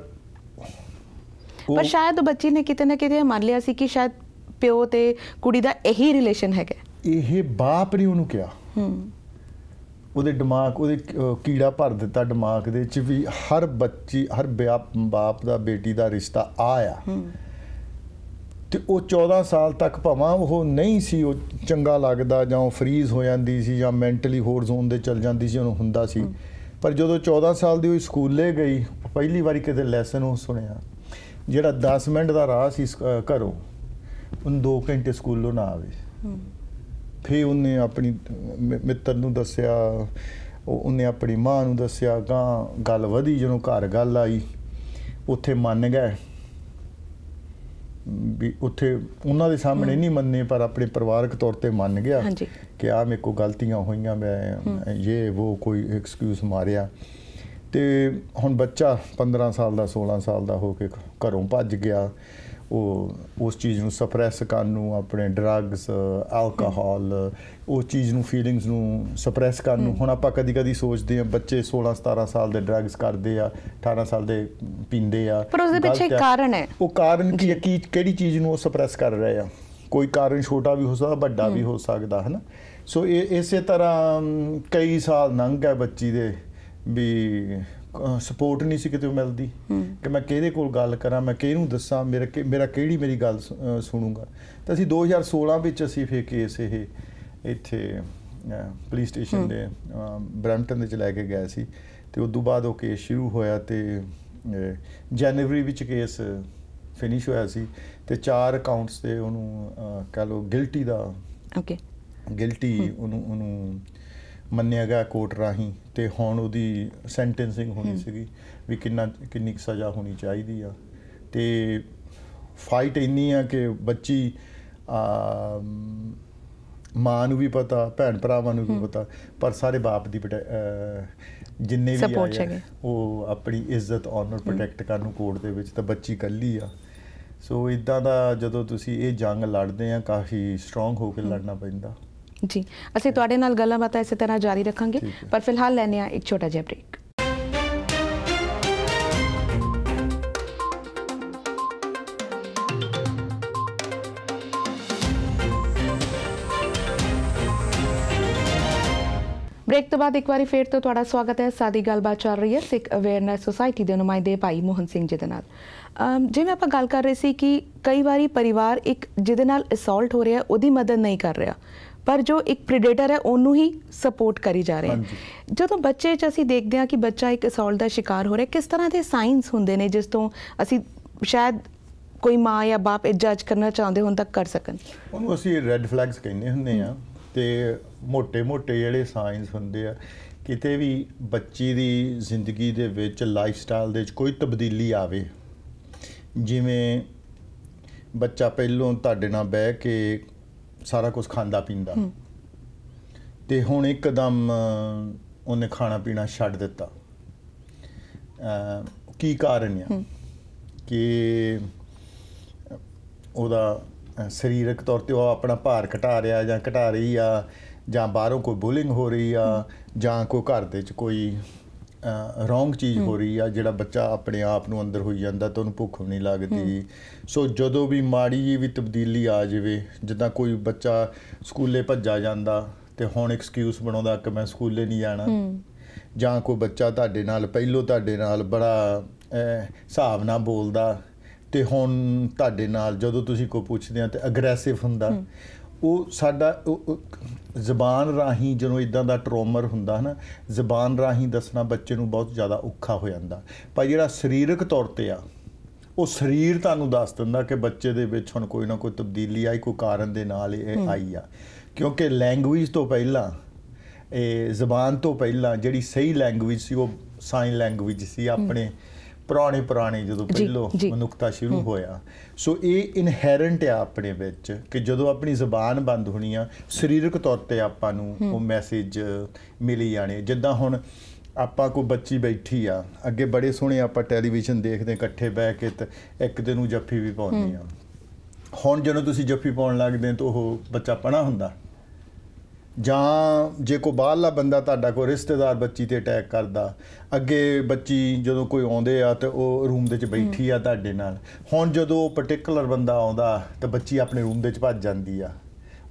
ਪਰ ਸ਼ਾਇਦ ਉਹ ਬੱਚੀ ਨੇ ਕਿਤੇ ਨਾ ਕਿਤੇ ਮੰਨ ਲਿਆ ਸੀ ਕਿ ਸ਼ਾਇਦ ਪਿਓ ਤੇ ਕੁੜੀ ਦਾ ਇਹੀ ਰਿਲੇਸ਼ਨ ਹੈਗਾ ਇਹ ਬਾਪ ਨੇ ਉਹਨੂੰ ਕਿਹਾ ਹੂੰ ਉਹਦੇ ਦਿਮਾਗ ਉਹਦੇ ਕੀੜਾ ਭਰ ਦਿੱਤਾ ਦਿਮਾਗ ਦੇ ਵਿੱਚ ਵੀ ਹਰ ਬੱਚੀ ਹਰ ਬਾਪ ਦਾ ਬੇਟੀ ਦਾ ਰਿਸ਼ਤਾ ਆਇਆ ਤੇ ਉਹ 14 ਸਾਲ ਤੱਕ ਭਾਵਾਂ ਉਹ ਨਹੀਂ ਸੀ ਉਹ ਚੰਗਾ ਲੱਗਦਾ ਜਾਂ ਫ੍ਰੀਜ਼ ਹੋ ਜਾਂਦੀ ਸੀ ਜਾਂ ਮੈਂਟਲੀ ਹੋਰ ਜ਼ੋਨ ਦੇ ਚਲ ਜਾਂਦੀ ਸੀ ਉਹਨੂੰ ਹੁੰਦਾ ਸੀ ਪਰ ਜਦੋਂ 14 ਸਾਲ ਦੀ ਉਹ ਸਕੂਲੇ ਗਈ ਪਹਿਲੀ ਵਾਰੀ ਕਿਤੇ ਲੈਸਨ ਉਹ ਸੁਣਿਆ ਜਿਹੜਾ 10 ਮਿੰਟ ਦਾ ਰਾਹ ਸੀ ਘਰੋਂ ਉਹਨੂੰ 2 ਘੰਟੇ ਸਕੂਲੋਂ ਨਾ ਆਵੇ ਫੇ ਉਹਨੇ ਆਪਣੀ ਮਿੱਤਰ ਨੂੰ ਦੱਸਿਆ ਉਹਨੇ ਆਪਣੀ ਮਾਂ ਨੂੰ ਦੱਸਿਆ ਗਾਂ ਗੱਲ ਵਧੀ ਜਦੋਂ ਘਰ ਗੱਲ ਆਈ ਉੱਥੇ ਮੰਨ ਗਏ ਵੀ ਉੱਥੇ ਉਹਨਾਂ ਦੇ ਸਾਹਮਣੇ ਨਹੀਂ ਮੰਨੇ ਪਰ ਆਪਣੇ ਪਰਿਵਾਰਕ ਤੌਰ ਤੇ ਮੰਨ ਗਿਆ ਕਿ ਆ ਮੇਰੇ ਕੋ ਗਲਤੀਆਂ ਹੋਈਆਂ ਮੈਂ ਇਹ ਉਹ ਕੋਈ ਐਕਸਕਿਊਜ਼ ਮਾਰਿਆ ਤੇ ਹੁਣ ਬੱਚਾ 15 ਸਾਲ ਦਾ 16 ਸਾਲ ਦਾ ਹੋ ਕੇ ਘਰੋਂ ਭੱਜ ਗਿਆ ਉਹ ਉਸ ਚੀਜ਼ ਨੂੰ ਸਪਰੈਸ ਕਰਨ ਨੂੰ ਆਪਣੇ ਡਰੱਗਸ ਐਲਕੋਹਲ ਉਹ ਚੀਜ਼ ਨੂੰ ਫੀਲਿੰਗਸ ਨੂੰ ਸਪਰੈਸ ਕਰਨ ਨੂੰ ਹੁਣ ਆਪਾਂ ਕਦੀ-ਕਦੀ ਸੋਚਦੇ ਆ ਬੱਚੇ 16 17 ਸਾਲ ਦੇ ਡਰੱਗਸ ਕਰਦੇ ਆ 18 ਸਾਲ ਦੇ ਪੀਂਦੇ ਆ ਪਰ ਉਹਦੇ ਪਿੱਛੇ ਕਾਰਨ ਹੈ ਉਹ ਕਾਰਨ ਕੀ ਹੈ ਕੀ ਕਿਹੜੀ ਚੀਜ਼ ਨੂੰ ਉਹ ਸਪਰੈਸ ਕਰ ਰਹੇ ਆ ਕੋਈ ਕਾਰਨ ਛੋਟਾ ਵੀ ਹੋ ਸਕਦਾ ਵੱਡਾ ਵੀ ਹੋ ਸਕਦਾ ਹੈ ਨਾ ਸੋ ਇਹ ਇਸੇ ਤਰ੍ਹਾਂ ਕਈ ਸਾਲ ਲੰਘ ਗਏ ਬੱਚੀ ਦੇ ਵੀ ਸਪੋਰਟ ਨਹੀਂ ਸੀ ਕਿਤੇ ਮਿਲਦੀ ਕਿ ਮੈਂ ਕਿਹਦੇ ਕੋਲ ਗੱਲ ਕਰਾਂ ਮੈਂ ਕਿਹਨੂੰ ਦੱਸਾਂ ਮੇਰਾ ਮੇਰਾ ਕਿਹੜੀ ਮੇਰੀ ਗੱਲ ਸੁਣੂਗਾ ਤਾਂ ਅਸੀਂ 2016 ਵਿੱਚ ਅਸੀਂ ਫੇਰ ਕੇਸ ਇਹ ਇੱਥੇ ਪੁਲਿਸ ਸਟੇਸ਼ਨ ਦੇ ਬ੍ਰੈਂਟਨ ਦੇ ਚ ਲੈ ਕੇ ਗਏ ਸੀ ਤੇ ਉਸ ਤੋਂ ਬਾਅਦ ਉਹ ਕੇਸ ਸ਼ੁਰੂ ਹੋਇਆ ਤੇ ਜਨਵਰੀ ਵਿੱਚ ਕੇਸ ਫਿਨਿਸ਼ ਹੋਇਆ ਸੀ ਤੇ ਚਾਰ ਅਕਾਊਂਟਸ ਤੇ ਉਹਨੂੰ ਕਹ ਲੋ ਗਿਲਟੀ ਦਾ ਓਕੇ ਗਿਲਟੀ ਉਹਨੂੰ ਉਹਨੂੰ ਮੰਨਿਆ ਗਿਆ ਕੋਰਟ ਰਾਹੀਂ ਤੇ ਹੁਣ ਉਹਦੀ ਸੈਂਟੈਂਸਿੰਗ ਹੋਣੀ ਸੀਗੀ ਵੀ ਕਿੰਨਾ ਕਿੰਨੀ ਸਜ਼ਾ ਹੋਣੀ ਚਾਹੀਦੀ ਆ ਤੇ ਫਾਈਟ ਇੰਨੀ ਆ ਕਿ ਬੱਚੀ ਆ ਮਾਂ ਨੂੰ ਵੀ ਪਤਾ ਭੈਣ ਭਰਾਵਾਂ ਨੂੰ ਵੀ ਪਤਾ ਪਰ ਸਾਰੇ ਬਾਪ ਦੀ ਜਿੰਨੇ ਵੀ ਆਏ ਉਹ ਆਪਣੀ ਇੱਜ਼ਤ ਆਨਰ ਪ੍ਰੋਟੈਕਟ ਕਰਨ ਨੂੰ ਕੋਰਟ ਦੇ ਵਿੱਚ ਤਾਂ ਬੱਚੀ ਕੱਲੀ ਆ ਸੋ ਇਦਾਂ ਦਾ ਜਦੋਂ ਤੁਸੀਂ ਇਹ ਜੰਗ ਲੜਦੇ ਆ ਕਾਫੀ ਸਟਰੋਂਗ ਹੋ ਕੇ ਲੜਨਾ ਪੈਂਦਾ ਜੀ ਅਸੀਂ ਤੁਹਾਡੇ ਨਾਲ ਗੱਲਾਂ ਬਾਤਾਂ ਇਸੇ ਤਰ੍ਹਾਂ ਜਾਰੀ ਰੱਖਾਂਗੇ ਪਰ ਫਿਲਹਾਲ ਲੈਨੇ ਆ ਇੱਕ ਛੋਟਾ ਜਿਹਾ ਬ੍ਰੇਕ ਬ੍ਰੇਕ ਤੋਂ ਬਾਅਦ ਇੱਕ ਵਾਰੀ ਫੇਰ ਤੋਂ ਤੁਹਾਡਾ ਸਵਾਗਤ ਹੈ ਸਾਦੀ ਗੱਲਬਾਤ ਚੱਲ ਰਹੀ ਹੈ ਸਿੱਖ ਅਵੇਅਰਨੈਸ ਸੁਸਾਇਟੀ ਦੇ ਨੁਮਾਇੰਦੇ ਭਾਈ ਮੋਹਨ ਸਿੰਘ ਜੀ ਦੇ ਨਾਲ ਜਿਵੇਂ ਆਪਾਂ ਗੱਲ ਕਰ ਰਹੇ ਸੀ ਕਿ ਕਈ ਵਾਰੀ ਪਰਿਵਾਰ ਇੱਕ ਜਿਹਦੇ ਨਾਲ ਅਸੌਲਟ ਹੋ ਰਿਹਾ ਉਹਦੀ ਮਦਦ ਨਹੀਂ ਕਰ ਰਿਹਾ ਪਰ ਜੋ ਇੱਕ ਪ੍ਰੀਡੇਟਰ ਹੈ ਉਹਨੂੰ ਹੀ ਸਪੋਰਟ ਕਰੀ ਜਾ ਰਹੇ ਜਦੋਂ ਬੱਚੇ 'ਚ ਅਸੀਂ ਦੇਖਦੇ ਹਾਂ ਕਿ ਬੱਚਾ ਇੱਕ ਅਸੌਲ ਦਾ ਸ਼ਿਕਾਰ ਹੋ ਰਿਹਾ ਕਿਸ ਤਰ੍ਹਾਂ ਦੇ ਸਾਈਨਸ ਹੁੰਦੇ ਨੇ ਜਿਸ ਤੋਂ ਅਸੀਂ ਸ਼ਾਇਦ ਕੋਈ ਮਾਂ ਜਾਂ ਬਾਪ ਇਹ ਜੱਜ ਕਰਨਾ ਚਾਹੁੰਦੇ ਹੋਣ ਤੱਕ ਕਰ ਸਕਣ ਉਹਨੂੰ ਅਸੀਂ ਰੈੱਡ ਫਲੈਗਸ ਕਹਿੰਦੇ ਹੁੰਦੇ ਆ ਤੇ ਮੋٹے-ਮੋٹے ਜਿਹੜੇ ਸਾਈਨਸ ਹੁੰਦੇ ਆ ਕਿਤੇ ਵੀ ਬੱਚੀ ਦੀ ਜ਼ਿੰਦਗੀ ਦੇ ਵਿੱਚ ਲਾਈਫ ਸਟਾਈਲ ਦੇ ਵਿੱਚ ਕੋਈ ਤਬਦੀਲੀ ਆਵੇ ਜਿਵੇਂ ਬੱਚਾ ਪਹਿਲੋਂ ਤੁਹਾਡੇ ਨਾਲ ਬਹਿ ਕੇ ਸਾਰਾ ਕੁਝ ਖਾਂਦਾ ਪੀਂਦਾ ਤੇ ਹੁਣ ਇੱਕਦਮ ਉਹਨੇ ਖਾਣਾ ਪੀਣਾ ਛੱਡ ਦਿੱਤਾ ਕੀ ਕਾਰਨ ਆ ਕਿ ਉਹਦਾ ਸਰੀਰਕ ਤੌਰ ਤੇ ਉਹ ਆਪਣਾ ਭਾਰ ਘਟਾ ਰਿਹਾ ਜਾਂ ਘਟਾ ਰਹੀ ਆ ਜਾਂ ਬਾਹਰੋਂ ਕੋਈ ਬੁਲਿੰਗ ਹੋ ਰਹੀ ਆ ਜਾਂ ਕੋਈ ਘਰ ਦੇ ਚ ਕੋਈ ਰੋਂਗ ਚੀਜ਼ ਹੋ ਰਹੀ ਆ ਜਿਹੜਾ ਬੱਚਾ ਆਪਣੇ ਆਪ ਨੂੰ ਅੰਦਰ ਹੋਈ ਜਾਂਦਾ ਤਾਂ ਉਹਨੂੰ ਭੁੱਖ ਵੀ ਨਹੀਂ ਲੱਗਦੀ ਸੋ ਜਦੋਂ ਵੀ ਮਾੜੀ ਜੀ ਵੀ ਤਬਦੀਲੀ ਆ ਜਾਵੇ ਜਿੱਦਾਂ ਕੋਈ ਬੱਚਾ ਸਕੂਲੇ ਭੱਜਾ ਜਾਂਦਾ ਤੇ ਹੁਣ ਐਕਸਕਿਊਜ਼ ਬਣਾਉਂਦਾ ਕਿ ਮੈਂ ਸਕੂਲੇ ਨਹੀਂ ਜਾਣਾ ਜਾਂ ਕੋਈ ਬੱਚਾ ਤੁਹਾਡੇ ਨਾਲ ਪਹਿਲੋ ਤੁਹਾਡੇ ਨਾਲ ਬੜਾ ਹਿਸਾਬ ਨਾਲ ਬੋਲਦਾ ਤੇ ਹੁਣ ਤੁਹਾਡੇ ਨਾਲ ਜਦੋਂ ਤੁਸੀਂ ਕੋਈ ਪੁੱਛਦੇ ਆ ਤੇ ਅਗਰੈਸਿਵ ਹੁੰਦਾ ਉਹ ਸਾਡਾ ਜ਼ਬਾਨ ਰਾਹੀਂ ਜਦੋਂ ਇਦਾਂ ਦਾ ਟਰੋਮਰ ਹੁੰਦਾ ਹਨਾ ਜ਼ਬਾਨ ਰਾਹੀਂ ਦੱਸਣਾ ਬੱਚੇ ਨੂੰ ਬਹੁਤ ਜ਼ਿਆਦਾ ਔਖਾ ਹੋ ਜਾਂਦਾ ਪਰ ਜਿਹੜਾ ਸਰੀਰਕ ਤੌਰ ਤੇ ਆ ਉਹ ਸਰੀਰ ਤੁਹਾਨੂੰ ਦੱਸ ਦਿੰਦਾ ਕਿ ਬੱਚੇ ਦੇ ਵਿੱਚ ਹੁਣ ਕੋਈ ਨਾ ਕੋਈ ਤਬਦੀਲੀ ਆਈ ਕੋਈ ਕਾਰਨ ਦੇ ਨਾਲ ਇਹ ਆਈ ਆ ਕਿਉਂਕਿ ਲੈਂਗੁਏਜ ਤੋਂ ਪਹਿਲਾਂ ਇਹ ਜ਼ਬਾਨ ਤੋਂ ਪਹਿਲਾਂ ਜਿਹੜੀ ਸਹੀ ਲੈਂਗੁਏਜ ਸੀ ਉਹ ਸਾਈਨ ਲੈਂਗੁਏਜ ਸੀ ਆਪਣੇ ਪੁਰਾਣੇ ਪੁਰਾਣੇ ਜਦੋਂ ਪਹਿਲੋ ਮਨੁੱਖਤਾ ਸ਼ੁਰੂ ਹੋਇਆ ਸੋ ਇਹ ਇਨਹੈਰੈਂਟ ਆ ਆਪਣੇ ਵਿੱਚ ਕਿ ਜਦੋਂ ਆਪਣੀ ਜ਼ੁਬਾਨ ਬੰਦ ਹੋਣੀ ਆ ਸਰੀਰਕ ਤੌਰ ਤੇ ਆਪਾਂ ਨੂੰ ਉਹ ਮੈਸੇਜ ਮਿਲੀ ਜਾਣੇ ਜਿੱਦਾਂ ਹੁਣ ਆਪਾਂ ਕੋ ਬੱਚੀ ਬੈਠੀ ਆ ਅੱਗੇ ਬੜੇ ਸੋਹਣੇ ਆਪਾਂ ਟੈਲੀਵਿਜ਼ਨ ਦੇਖਦੇ ਇਕੱਠੇ ਬਹਿ ਕੇ ਤੇ ਇੱਕ ਦਿਨ ਨੂੰ ਜੱਫੀ ਵੀ ਪਾਉਂਦੇ ਆ ਹੁਣ ਜਦੋਂ ਤੁਸੀਂ ਜੱਫੀ ਪਾਉਣ ਲੱਗਦੇ ਤਾਂ ਉਹ ਬੱਚਾ ਪਣਾ ਹੁੰਦਾ ਜਾਂ ਜੇ ਕੋ ਬਾਹਰਲਾ ਬੰਦਾ ਤੁਹਾਡਾ ਕੋ ਰਿਸ਼ਤੇਦਾਰ ਬੱਚੀ ਤੇ ਅਟੈਕ ਕਰਦਾ ਅੱਗੇ ਬੱਚੀ ਜਦੋਂ ਕੋਈ ਆਉਂਦੇ ਆ ਤੇ ਉਹ ਰੂਮ ਦੇ ਵਿੱਚ ਬੈਠੀ ਆ ਤੁਹਾਡੇ ਨਾਲ ਹੁਣ ਜਦੋਂ ਪਾਰਟਿਕੂਲਰ ਬੰਦਾ ਆਉਂਦਾ ਤਾਂ ਬੱਚੀ ਆਪਣੇ ਰੂਮ ਦੇ ਵਿੱਚ ਭੱਜ ਜਾਂਦੀ ਆ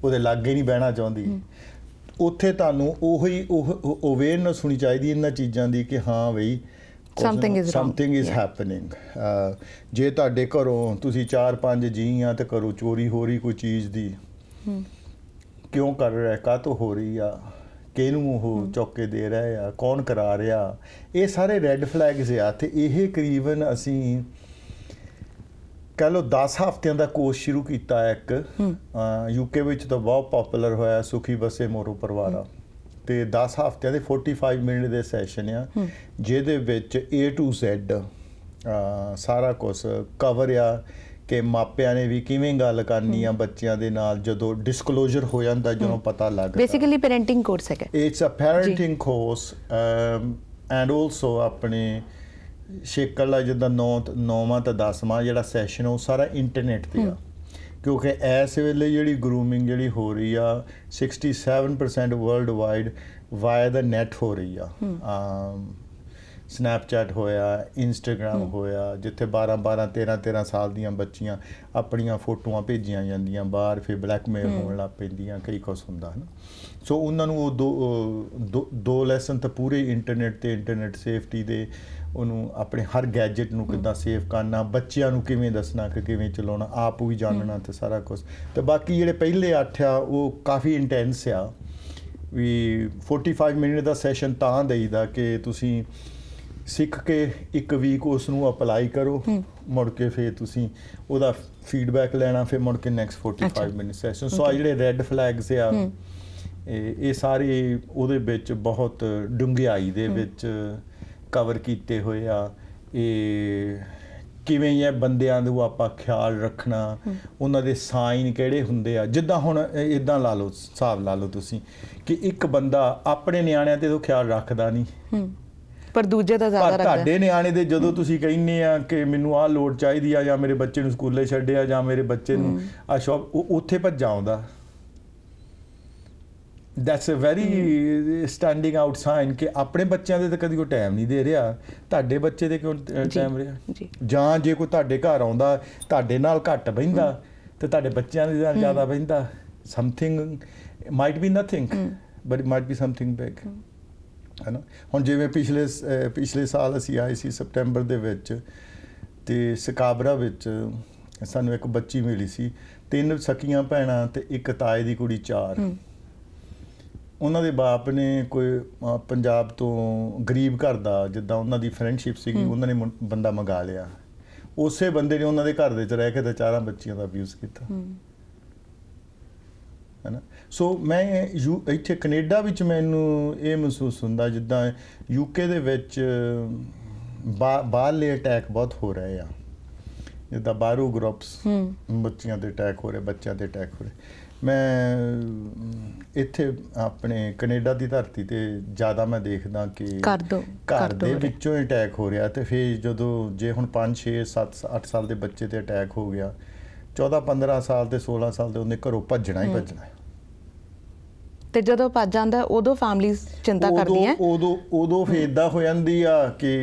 ਉਹਦੇ ਲਾਗੇ ਨਹੀਂ ਬਹਿਣਾ ਚਾਹੁੰਦੀ ਉੱਥੇ ਤੁਹਾਨੂੰ ਉਹੀ ਉਹ ਅਵੇਅਰਨੈਸ ਹੋਣੀ ਚਾਹੀਦੀ ਇਹਨਾਂ ਚੀਜ਼ਾਂ ਦੀ ਕਿ ਹਾਂ ਬਈ something is something is happening ਜੇ ਤੁਹਾਡੇ ਘਰੋਂ ਤੁਸੀਂ 4-5 ਜੀ ਆ ਤੇ ਕਰੋ ਚੋਰੀ ਹੋ ਰਹੀ ਕੋਈ ਚੀਜ਼ ਦੀ ਕਿਉਂ ਕਰ ਰਿਹਾ ਤੋ ਹੋ ਰਹੀ ਆ ਕਿਹਨੂੰ ਉਹ ਚੌਕੇ ਦੇ ਰਿਹਾ ਆ ਕੌਣ ਕਰਾ ਰਿਹਾ ਇਹ ਸਾਰੇ ਰੈੱਡ ਫਲੈਗਸ ਆ ਤੇ ਇਹ ਕਰੀਬਨ ਅਸੀਂ ਕਹ ਲੋ 10 ਹਫ਼ਤਿਆਂ ਦਾ ਕੋਰਸ ਸ਼ੁਰੂ ਕੀਤਾ ਇੱਕ ਯੂਕੇ ਵਿੱਚ ਤਾਂ ਬਹੁਤ ਪਪੂਲਰ ਹੋਇਆ ਸੁਖੀ ਬਸੇ ਮੋਰੋ ਪਰਵਾਰਾ ਤੇ 10 ਹਫ਼ਤਿਆਂ ਦੇ 45 ਮਿੰਟ ਦੇ ਸੈਸ਼ਨ ਆ ਜਿਹਦੇ ਵਿੱਚ A to Z ਸਾਰਾ ਕੁਝ ਕਵਰ ਆ ਕਿ ਮਾਪਿਆਂ ਨੇ ਵੀ ਕਿਵੇਂ ਗੱਲ ਕਰਨੀ ਆ ਬੱਚਿਆਂ ਦੇ ਨਾਲ ਜਦੋਂ ਡਿਸਕਲੋਜ਼ਰ ਹੋ ਜਾਂਦਾ ਜਦੋਂ ਪਤਾ ਲੱਗਦਾ ਬੇਸਿਕਲੀ ਪੈਰੈਂਟਿੰਗ ਕੋਰਸ ਹੈ it's uh parenting course and also ਆਪਣੇ ਸ਼ੇਕਲ ਜਿੱਦਾਂ 9 9ਵਾਂ ਤੇ 10ਵਾਂ ਜਿਹੜਾ ਸੈਸ਼ਨ ਉਹ ਸਾਰਾ ਇੰਟਰਨੈਟ ਤੇ ਆ ਕਿਉਂਕਿ ਐਸ ਵੇਲੇ ਜਿਹੜੀ ਗਰੂਮਿੰਗ ਜਿਹੜੀ ਹੋ ਰਹੀ ਆ 67% world wide via the net ਹੋ ਰਹੀ ਆ ਸਨੈਪਚੈਟ ਹੋਇਆ ਇੰਸਟਾਗ੍ਰam ਹੋਇਆ ਜਿੱਥੇ 12 12 13 13 ਸਾਲ ਦੀਆਂ ਬੱਚੀਆਂ ਆਪਣੀਆਂ ਫੋਟੋਆਂ ਭੇਜੀਆਂ ਜਾਂਦੀਆਂ ਬਾਹਰ ਫਿਰ ਬਲੈਕਮੇਲ ਹੋਣ ਲੱਗ ਪੈਂਦੀਆਂ ਕਈ ਕੁਸ ਹੁੰਦਾ ਹੈ ਸੋ ਉਹਨਾਂ ਨੂੰ ਉਹ ਦੋ ਦੋ ਲੈਸਨ ਤਾਂ ਪੂਰੇ ਇੰਟਰਨੈਟ ਤੇ ਇੰਟਰਨੈਟ ਸੇਫਟੀ ਦੇ ਉਹਨੂੰ ਆਪਣੇ ਹਰ ਗੈਜਟ ਨੂੰ ਕਿੱਦਾਂ ਸੇਫ ਕਰਨਾ ਬੱਚਿਆਂ ਨੂੰ ਕਿਵੇਂ ਦੱਸਣਾ ਕਿ ਕਿਵੇਂ ਚਲਾਉਣਾ ਆਪ ਵੀ ਜਾਣਨਾ ਤੇ ਸਾਰਾ ਕੁਝ ਤੇ ਬਾਕੀ ਜਿਹੜੇ ਪਹਿਲੇ 8 ਆ ਉਹ ਕਾਫੀ ਇੰਟੈਂਸ ਆ ਵੀ 45 ਮਿੰਟ ਦਾ ਸੈਸ਼ਨ ਤਾਂ ਦੇਈਦਾ ਕਿ ਤੁਸੀਂ ਸਿੱਖ ਕੇ ਇੱਕ ਵੀਕ ਉਸ ਨੂੰ ਅਪਲਾਈ ਕਰੋ ਮੁੜ ਕੇ ਫੇਰ ਤੁਸੀਂ ਉਹਦਾ ਫੀਡਬੈਕ ਲੈਣਾ ਫਿਰ ਮੁੜ ਕੇ next 45 minute session so uh ਜਿਹੜੇ ਰੈੱਡ ਫਲੈਗਸ ਆ ਇਹ ਸਾਰੇ ਉਹਦੇ ਵਿੱਚ ਬਹੁਤ ਡੁੰਗਿਆਈ ਦੇ ਵਿੱਚ ਕਵਰ ਕੀਤੇ ਹੋਏ ਆ ਇਹ ਕਿਵੇਂ ਇਹ ਬੰਦਿਆਂ ਨੂੰ ਆਪਾਂ ਖਿਆਲ ਰੱਖਣਾ ਉਹਨਾਂ ਦੇ ਸਾਈਨ ਕਿਹੜੇ ਹੁੰਦੇ ਆ ਜਿੱਦਾਂ ਹੁਣ ਇਦਾਂ ਲਾ ਲਓ ਹਿਸਾਬ ਲਾ ਲਓ ਤੁਸੀਂ ਕਿ ਇੱਕ ਬੰਦਾ ਆਪਣੇ ਨਿਆਣਿਆਂ ਤੇ ਤੋਂ ਖਿਆਲ ਰੱਖਦਾ ਨਹੀਂ ਪਰ ਦੂਜੇ ਦਾ ਜ਼ਿਆਦਾ ਰੱਖਦਾ ਤੁਹਾਡੇ ਨਿਆਣੇ ਦੇ ਜਦੋਂ ਤੁਸੀਂ ਕਹਿੰਨੇ ਆ ਕਿ ਮੈਨੂੰ ਆਹ ਲੋਡ ਚਾਹੀਦੀ ਆ ਜਾਂ ਮੇਰੇ ਬੱਚੇ ਨੂੰ ਸਕੂਲੇ ਛੱਡਿਆ ਜਾਂ ਮੇਰੇ ਬੱਚੇ ਨੂੰ ਆ ਸ਼ੌਪ ਉੱਥੇ ਭੱਜ ਆਉਂਦਾ that's a very standing out sign ਕਿ ਆਪਣੇ ਬੱਚਿਆਂ ਦੇ ਤਾਂ ਕਦੀ ਕੋਈ ਟਾਈਮ ਨਹੀਂ ਦੇ ਰਿਹਾ ਤੁਹਾਡੇ ਬੱਚੇ ਦੇ ਕਿਉਂ ਟਾਈਮ ਰਿਹਾ ਜਾਂ ਜੇ ਕੋਈ ਤੁਹਾਡੇ ਘਰ ਆਉਂਦਾ ਤੁਹਾਡੇ ਨਾਲ ਘੱਟ ਬਹਿੰਦਾ ਤੇ ਤੁਹਾਡੇ ਬੱਚਿਆਂ ਦੇ ਨਾਲ ਜ਼ਿਆਦਾ ਬਹਿੰਦਾ something might be nothing but it might be something big ਹੈਨਾ ਹੁਣ ਜਿਵੇਂ ਪਿਛਲੇ ਪਿਛਲੇ ਸਾਲ ਅਸੀਂ ਆਏ ਸੀ ਸਪਟੈਂਬਰ ਦੇ ਵਿੱਚ ਤੇ ਸਕਾਬਰਾ ਵਿੱਚ ਸਾਨੂੰ ਇੱਕ ਬੱਚੀ ਮਿਲੀ ਸੀ ਤਿੰਨ ਸਕੀਆਂ ਭੈਣਾਂ ਤੇ ਇੱਕ ਤਾਏ ਦੀ ਕੁੜੀ ਚਾਰ ਉਹਨਾਂ ਦੇ ਬਾਪ ਨੇ ਕੋਈ ਪੰਜਾਬ ਤੋਂ ਗਰੀਬ ਘਰ ਦਾ ਜਿੱਦਾਂ ਉਹਨਾਂ ਦੀ ਫਰੈਂਡਸ਼ਿਪ ਸੀਗੀ ਉਹਨਾਂ ਨੇ ਬੰਦਾ ਮੰਗਾ ਲਿਆ ਉਸੇ ਬੰਦੇ ਨੇ ਉਹਨਾਂ ਦੇ ਘਰ ਦੇ ਚ ਰਹਿ ਕੇ ਤੇ ਚਾਰਾਂ ਬੱਚੀਆਂ ਦਾ ਅਬਿਊਜ਼ ਕੀਤਾ ਹੈਨਾ ਸੋ ਮੈਂ ਇੱਥੇ ਕੈਨੇਡਾ ਵਿੱਚ ਮੈਨੂੰ ਇਹ ਮਹਿਸੂਸ ਹੁੰਦਾ ਜਿੱਦਾਂ ਯੂਕੇ ਦੇ ਵਿੱਚ ਬਾਹਰਲੇ ਅਟੈਕ ਬਹੁਤ ਹੋ ਰਹੇ ਆ ਜਿੱਦਾਂ ਬਾਰੂ ਗਰੁੱਪਸ ਬੱਚਿਆਂ ਦੇ ਅਟੈਕ ਹੋ ਰਹੇ ਬੱਚਿਆਂ ਦੇ ਅਟੈਕ ਹੋ ਰਹੇ ਮੈਂ ਇੱਥੇ ਆਪਣੇ ਕੈਨੇਡਾ ਦੀ ਧਰਤੀ ਤੇ ਜ਼ਿਆਦਾ ਮੈਂ ਦੇਖਦਾ ਕਿ ਕਰ ਦੋ ਘਰ ਦੇ ਵਿੱਚੋਂ ਅਟੈਕ ਹੋ ਰਿਹਾ ਤੇ ਫਿਰ ਜਦੋਂ ਜੇ ਹੁਣ 5 6 7 8 ਸਾਲ ਦੇ ਬੱਚੇ ਤੇ ਅਟੈਕ ਹੋ ਗਿਆ 14 15 ਸਾਲ ਤੇ 16 ਸਾਲ ਦੇ ਉਹਨੇ ਘਰੋਂ ਭੱਜਣਾ ਹੀ ਭੱਜਣਾ ਤੇ ਜਦੋਂ ਭੱਜ ਜਾਂਦਾ ਉਦੋਂ ਫੈਮਲੀ ਚਿੰਤਾ ਕਰਦੀ ਹੈ ਉਦੋਂ ਉਦੋਂ ਫੇਦਾ ਹੋ ਜਾਂਦੀ ਆ ਕਿ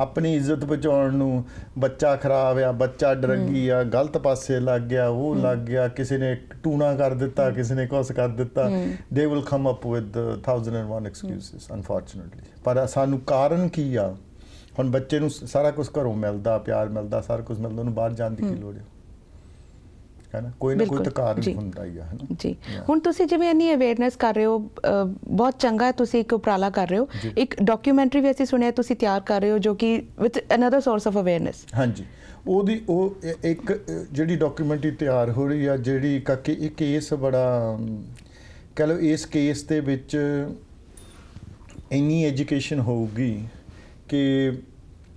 ਆਪਣੀ ਇੱਜ਼ਤ ਬਚਾਉਣ ਨੂੰ ਬੱਚਾ ਖਰਾਬ ਆ ਬੱਚਾ ਡਰੰਗੀ ਆ ਗਲਤ ਪਾਸੇ ਲੱਗ ਗਿਆ ਉਹ ਲੱਗ ਗਿਆ ਕਿਸੇ ਨੇ ਟੂਣਾ ਕਰ ਦਿੱਤਾ ਕਿਸੇ ਨੇ ਕੁਛ ਕਰ ਦਿੱਤਾ they will come up with 1001 excuses unfortunately ਪਰ ਸਾਨੂੰ ਕਾਰਨ ਕੀ ਆ ਹੁਣ ਬੱਚੇ ਨੂੰ ਸਾਰਾ ਕੁਝ ਘਰੋਂ ਮਿਲਦਾ ਪਿਆਰ ਮਿਲਦਾ ਸਾਰਾ ਕੁਝ ਮਿਲਦਾ ਉਹਨੂੰ ਬਾਹਰ ਜਾਣ ਦੀ ਕੀ ਲੋੜ ਹੈ ਹੈਨਾ ਕੋਈ ਨਾ ਕੋਈ ਤਕਾਰ ਹੁੰਦਾ ਹੀ ਆ ਹੈ ਜੀ ਹੁਣ ਤੁਸੀਂ ਜਿਵੇਂ ਇੰਨੀ ਅਵੇਅਰਨੈਸ ਕਰ ਰਹੇ ਹੋ ਬਹੁਤ ਚੰਗਾ ਹੈ ਤੁਸੀਂ ਇੱਕ ਉਪਰਾਲਾ ਕਰ ਰਹੇ ਹੋ ਇੱਕ ਡਾਕੂਮੈਂਟਰੀ ਵੀ ਅਸੀਂ ਸੁਣਿਆ ਤੁਸੀਂ ਤਿਆਰ ਕਰ ਰਹੇ ਹੋ ਜੋ ਕਿ with another source of awareness ਹਾਂਜੀ ਉਹਦੀ ਉਹ ਇੱਕ ਜਿਹੜੀ ਡਾਕੂਮੈਂਟਰੀ ਤਿਆਰ ਹੋ ਰਹੀ ਆ ਜਿਹੜੀ ਕਿ ਇੱਕ ਕੇਸ ਬੜਾ ਕਹ ਲਓ ਇਸ ਕੇਸ ਦੇ ਵਿੱਚ ਇੰਨੀ ਐਜੂਕੇਸ਼ਨ ਹੋਊਗੀ ਕਿ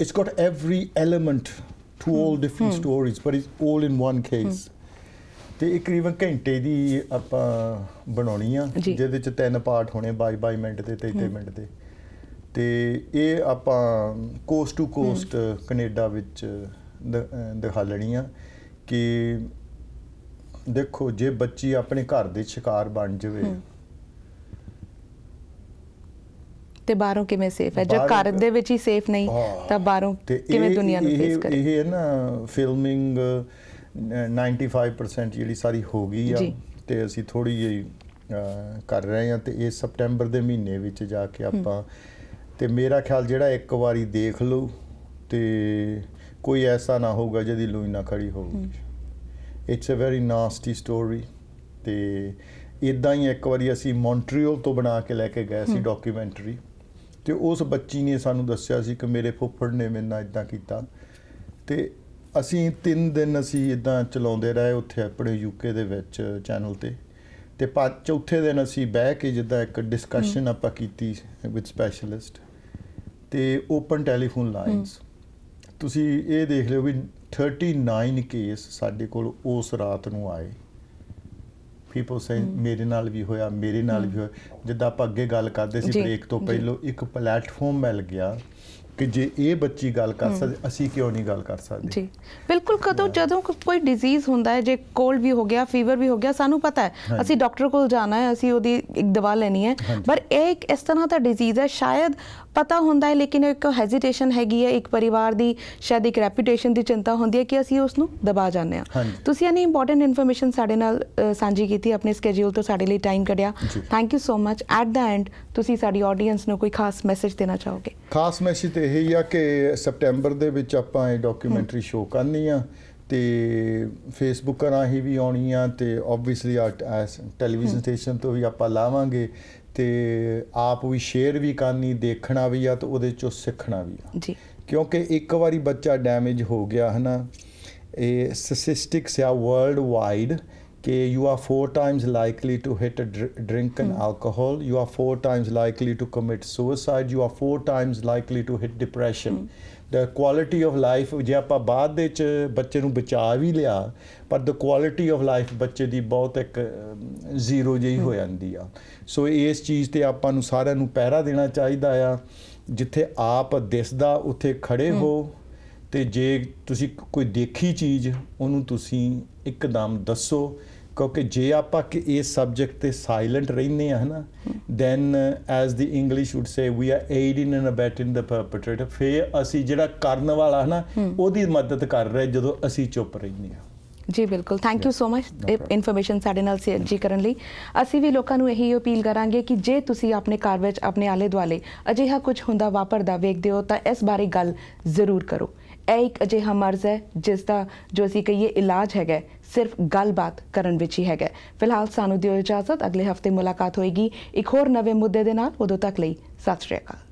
it's got every element to 올 different stories but it's 올 in one case ਤੇ ਇੱਕ ਕਰੀਬਨ ਘੰਟੇ ਦੀ ਆਪਾਂ ਬਣਾਉਣੀ ਆ ਜਿਹਦੇ ਵਿੱਚ ਤਿੰਨ ਪਾਰਟ ਹੋਣੇ 22 ਮਿੰਟ ਦੇ 33 ਮਿੰਟ ਦੇ ਤੇ ਇਹ ਆਪਾਂ ਕੋਸਟ ਟੂ ਕੋਸਟ ਕੈਨੇਡਾ ਵਿੱਚ ਦਿਖਾ ਲੈਣੀ ਆ ਕਿ ਦੇਖੋ ਜੇ ਬੱਚੀ ਆਪਣੇ ਘਰ ਦੇ ਸ਼ਿਕਾਰ ਬਣ ਜਾਵੇ ਤੇ ਬਾਹਰੋਂ ਕਿਵੇਂ ਸੇਫ ਹੈ ਜੇ ਘਰ ਦੇ ਵਿੱਚ ਹੀ ਸੇਫ ਨਹੀਂ ਤਾਂ ਬਾਹਰੋਂ ਕਿਵੇਂ ਦੁਨੀਆ ਨੂੰ ਫੇਸ ਕਰੇ ਇਹ ਹੈ ਨਾ ਫਿਲਮਿੰਗ 95% ਜਿਹੜੀ ਸਾਰੀ ਹੋ ਗਈ ਆ ਤੇ ਅਸੀਂ ਥੋੜੀ ਜਿਹੀ ਕਰ ਰਹੇ ਆ ਤੇ ਇਹ ਸਪਟੈਂਬਰ ਦੇ ਮਹੀਨੇ ਵਿੱਚ ਜਾ ਕੇ ਆਪਾਂ ਤੇ ਮੇਰਾ ਖਿਆਲ ਜਿਹੜਾ ਇੱਕ ਵਾਰੀ ਦੇਖ ਲਓ ਤੇ ਕੋਈ ਐਸਾ ਨਾ ਹੋਊਗਾ ਜਿਹਦੀ ਲੂਈ ਨਾ ਖੜੀ ਹੋਊਗੀ it's a very nasty story ਤੇ ਇਦਾਂ ਹੀ ਇੱਕ ਵਾਰੀ ਅਸੀਂ ਮੌਂਟਰੀਅਲ ਤੋਂ ਬਣਾ ਕੇ ਲੈ ਕੇ ਗਏ ਸੀ ਡਾਕੂਮੈਂਟਰੀ ਤੇ ਉਸ ਬੱਚੀ ਨੇ ਸਾਨੂੰ ਦੱਸਿਆ ਸੀ ਕਿ ਮੇਰੇ ਫੁੱਫੜ ਨੇ ਮੇਰੇ ਇਦਾਂ ਕੀਤਾ ਤੇ ਅਸੀਂ 3 ਦਿਨ ਅਸੀਂ ਇਦਾਂ ਚਲਾਉਂਦੇ ਰਹੇ ਉੱਥੇ ਆਪਣੇ ਯੂਕੇ ਦੇ ਵਿੱਚ ਚੈਨਲ ਤੇ ਤੇ ਪੰਜ ਚੌਥੇ ਦਿਨ ਅਸੀਂ ਬਹਿ ਕੇ ਜਿੱਦਾਂ ਇੱਕ ਡਿਸਕਸ਼ਨ ਆਪਾਂ ਕੀਤੀ ਵਿਦ ਸਪੈਸ਼ਲਿਸਟ ਤੇ ਓਪਨ ਟੈਲੀਫੋਨ ਲਾਈਨਸ ਤੁਸੀਂ ਇਹ ਦੇਖ ਲਿਓ ਵੀ 39 ਕੇਸ ਸਾਡੇ ਕੋਲ ਉਸ ਰਾਤ ਨੂੰ ਆਏ ਪੀਪਲ ਸੇ ਮੇਰੇ ਨਾਲ ਵੀ ਹੋਇਆ ਮੇਰੇ ਨਾਲ ਵੀ ਹੋਇਆ ਜਿੱਦਾਂ ਆਪਾਂ ਅੱਗੇ ਗੱਲ ਕਰਦੇ ਸੀ ਬ੍ਰੇਕ ਤੋਂ ਪਹਿਲਾਂ ਇੱਕ ਪਲੇਟਫਾਰਮ ਮਿਲ ਗਿਆ ਕਿ ਜੇ ਇਹ ਬੱਚੀ ਗੱਲ ਕਰ ਸਕਦੇ ਅਸੀਂ ਕਿਉਂ ਨਹੀਂ ਗੱਲ ਕਰ ਸਕਦੇ ਜੀ ਬਿਲਕੁਲ ਕਦੋਂ ਜਦੋਂ ਕੋਈ ਡਿਜ਼ੀਜ਼ ਹੁੰਦਾ ਹੈ ਜੇ ਕੋਲਡ ਵੀ ਹੋ ਗਿਆ ਫੀਵਰ ਵੀ ਹੋ ਗਿਆ ਸਾਨੂੰ ਪਤਾ ਹੈ ਅਸੀਂ ਡਾਕਟਰ ਕੋਲ ਜਾਣਾ ਹੈ ਅਸੀਂ ਉਹਦੀ ਇੱਕ ਦਵਾ ਲੈਣੀ ਹੈ ਪਰ ਇਹ ਇੱਕ ਇਸ ਤਰ੍ਹਾਂ ਦਾ ਡਿਜ਼ੀਜ਼ ਹੈ ਸ਼ਾਇਦ ਪਤਾ ਹੁੰਦਾ ਹੈ ਲੇਕਿਨ ਇੱਕ ਹੈਜ਼ਿਟੇਸ਼ਨ ਹੈਗੀ ਹੈ ਇੱਕ ਪਰਿਵਾਰ ਦੀ ਸ਼ਾਇਦ ਇੱਕ ਰੈਪਿਊਟੇਸ਼ਨ ਦੀ ਚਿੰਤਾ ਹੁੰਦੀ ਹੈ ਕਿ ਅਸੀਂ ਉਸ ਨੂੰ ਦਬਾ ਜਾਂਦੇ ਆ ਤੁਸੀਂ ਇਹਨੀ ਇੰਪੋਰਟੈਂਟ ਇਨਫੋਰਮੇਸ਼ਨ ਸਾਡੇ ਨਾਲ ਸਾਂਝੀ ਕੀਤੀ ਆਪਣੇ ਸਕੇਜੂਲ ਤੋਂ ਸਾਡੇ ਲਈ ਟਾਈਮ ਕੱਢਿਆ thank you so much at the end ਤੁਸੀਂ ਸਾਡੀ ਆਡੀਅנס ਨੂੰ ਕੋਈ ਖਾਸ ਮੈਸੇਜ ਦੇਣਾ ਚਾਹੋਗੇ ਖਾਸ ਮੈਸੇਜ ਤੇ ਇਹ ਹੀ ਆ ਕਿ ਸਪਟੈਂਬਰ ਦੇ ਵਿੱਚ ਆਪਾਂ ਇਹ ਡਾਕੂਮੈਂਟਰੀ ਸ਼ੋਅ ਕਰਨੀ ਆ ਤੇ ਫੇਸਬੁੱਕ ਰਾਹੀਂ ਵੀ ਆਉਣੀ ਆ ਤੇ ਆਬਵੀਅਸਲੀ ਆ ਟੈਲੀਵਿਜ਼ਨ ਸਟੇਸ਼ਨ ਤੋਂ ਵੀ ਆਪਾਂ ਲਾਵਾਂਗੇ ਤੇ ਆਪ ਵੀ ਸ਼ੇਅਰ ਵੀ ਕਰਨੀ ਦੇਖਣਾ ਵੀ ਆ ਤੇ ਉਹਦੇ ਚੋਂ ਸਿੱਖਣਾ ਵੀ ਆ ਜੀ ਕਿਉਂਕਿ ਇੱਕ ਵਾਰੀ ਬੱਚਾ ਡੈਮੇਜ ਹੋ ਗਿਆ ਹਨਾ ਇਹ ਸਟੈਟਿਸਟਿਕਸ ਆ ਵਰਲਡ ਵਾਈਡ ਕਿ you are 4 times likely to hit drink and alcohol you are 4 times likely to commit suicide you are 4 times likely to hit depression the quality of life ਜੇ ਆਪਾਂ ਬਾਅਦ ਦੇ ਚ ਬੱਚੇ ਨੂੰ ਬਚਾ ਵੀ ਲਿਆ ਪਰ ਦ ਕੁਆਲਿਟੀ ਆਫ ਲਾਈਫ ਬੱਚੇ ਦੀ ਬਹੁਤ ਇੱਕ ਜ਼ੀਰੋ ਜਿਹੀ ਹੋ ਜਾਂਦੀ ਆ ਸੋ ਇਸ ਚੀਜ਼ ਤੇ ਆਪਾਂ ਨੂੰ ਸਾਰਿਆਂ ਨੂੰ ਪਹਿਰਾ ਦੇਣਾ ਚਾਹੀਦਾ ਆ ਜਿੱਥੇ ਆਪ ਦਿਸਦਾ ਉੱਥੇ ਖੜੇ ਹੋ ਤੇ ਜੇ ਤੁਸੀਂ ਕੋਈ ਦੇਖੀ ਚੀਜ਼ ਉਹਨੂੰ ਤੁਸੀਂ ਇੱਕਦਮ ਦੱਸੋ ਕਿਉਂਕਿ ਜੇ ਆਪਾਂ ਕਿ ਇਸ ਸਬਜੈਕਟ ਤੇ ਸਾਇਲੈਂਟ ਰਹਿੰਦੇ ਆ ਹਨਾ then as the English would say we are aiding and abetting the perpetrator ਫੇ ਅਸੀਂ ਜਿਹੜਾ ਕਰਨ ਵਾਲਾ ਹਨਾ ਉਹਦੀ ਮਦਦ ਕਰ ਰਹੇ ਜਦੋਂ ਅਸੀਂ ਚੁੱਪ ਰਹਿੰਦੇ ਆ ਜੀ ਬਿਲਕੁਲ thank you so much information ਸਾਡੇ ਨਾਲ ਸ਼ੇਅਰ ਜੀ ਕਰਨ ਲਈ ਅਸੀਂ ਵੀ ਲੋਕਾਂ ਨੂੰ ਇਹੀ ਅਪੀਲ ਕਰਾਂਗੇ ਕਿ ਜੇ ਤੁਸੀਂ ਆਪਣੇ ਘਰ ਵਿੱਚ ਆਪਣੇ ਆਲੇ ਦੁਆਲੇ ਅਜਿਹਾ ਕੁਝ ਹੁੰਦਾ ਵਾਪਰਦਾ ਵੇਖਦੇ ਹੋ ਤਾਂ ਇਸ ਬਾਰੇ ਗੱਲ ਜ਼ਰੂਰ ਕਰੋ ਇਹ ਇੱਕ ਅਜਿਹਾ ਮਰਜ਼ ਹੈ ਜਿਸ ਦਾ ਜੋ ਅਸੀਂ ਕਹੀਏ ਇਲਾਜ ਹੈਗਾ ਸਿਰਫ ਗੱਲਬਾਤ ਕਰਨ ਵਿੱਚ ਹੀ ਹੈਗਾ ਫਿਲਹਾਲ ਸਾਨੂੰ ਦਿਓ ਇਜਾਜ਼ਤ ਅਗਲੇ ਹਫਤੇ ਮੁਲਾਕਾਤ ਹੋਏਗੀ ਇੱਕ ਹੋਰ ਨਵੇਂ ਮੁੱਦੇ ਦੇ ਨਾਲ ਉਦੋਂ ਤੱਕ ਲਈ ਸਤਿ ਸ਼੍ਰੀ ਅਕਾਲ